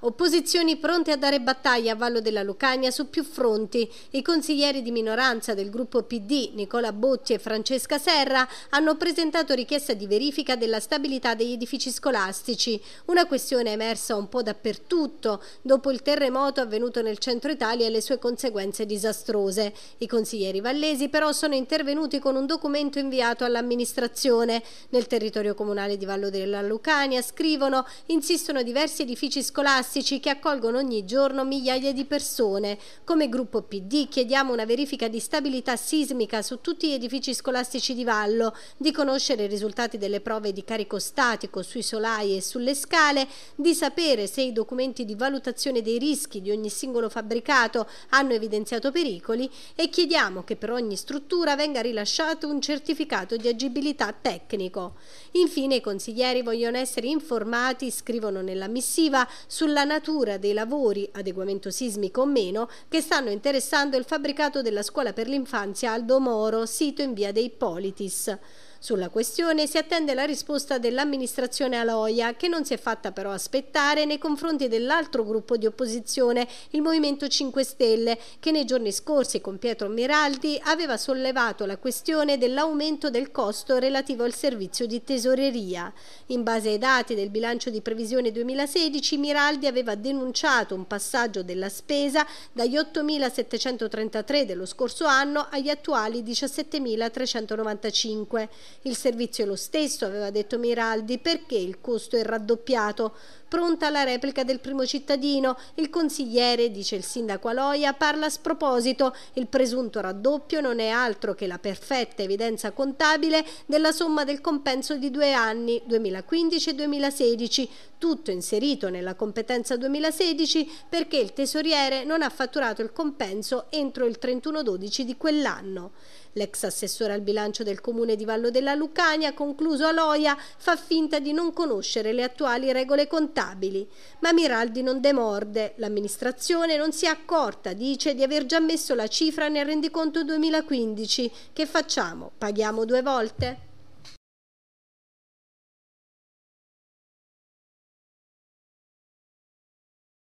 Opposizioni pronte a dare battaglia a Vallo della Lucania su più fronti. I consiglieri di minoranza del gruppo PD, Nicola Botti e Francesca Serra, hanno presentato richiesta di verifica della stabilità degli edifici scolastici, una questione emersa un po' dappertutto dopo il terremoto avvenuto nel centro Italia e le sue conseguenze disastrose. I consiglieri vallesi però sono intervenuti con un documento inviato all'amministrazione. Nel territorio comunale di Vallo della Lucania, scrivono, insistono diversi edifici scolastici scolastici che accolgono ogni giorno migliaia di persone. Come gruppo PD chiediamo una verifica di stabilità sismica su tutti gli edifici scolastici di Vallo, di conoscere i risultati delle prove di carico statico sui solai e sulle scale, di sapere se i documenti di valutazione dei rischi di ogni singolo fabbricato hanno evidenziato pericoli e chiediamo che per ogni struttura venga rilasciato un certificato di agibilità tecnico. Infine i consiglieri vogliono essere informati, scrivono nella missiva, sulla alla natura dei lavori, adeguamento sismico o meno, che stanno interessando il fabbricato della scuola per l'infanzia Aldo Moro, sito in via dei Politis. Sulla questione si attende la risposta dell'amministrazione Aloia, che non si è fatta però aspettare nei confronti dell'altro gruppo di opposizione, il Movimento 5 Stelle, che nei giorni scorsi con Pietro Miraldi aveva sollevato la questione dell'aumento del costo relativo al servizio di tesoreria. In base ai dati del bilancio di previsione 2016, Miraldi aveva denunciato un passaggio della spesa dagli 8.733 dello scorso anno agli attuali 17.395. Il servizio è lo stesso, aveva detto Miraldi, perché il costo è raddoppiato? Pronta la replica del primo cittadino, il consigliere, dice il sindaco Aloia, parla a sproposito, il presunto raddoppio non è altro che la perfetta evidenza contabile della somma del compenso di due anni, 2015 e 2016, tutto inserito nella competenza 2016 perché il tesoriere non ha fatturato il compenso entro il 31-12 di quell'anno. L'ex assessore al bilancio del comune di Vallo della Lucania, ha concluso Aloia, fa finta di non conoscere le attuali regole contabili. Ma Miraldi non demorde. L'amministrazione non si è accorta, dice, di aver già messo la cifra nel rendiconto 2015. Che facciamo? Paghiamo due volte?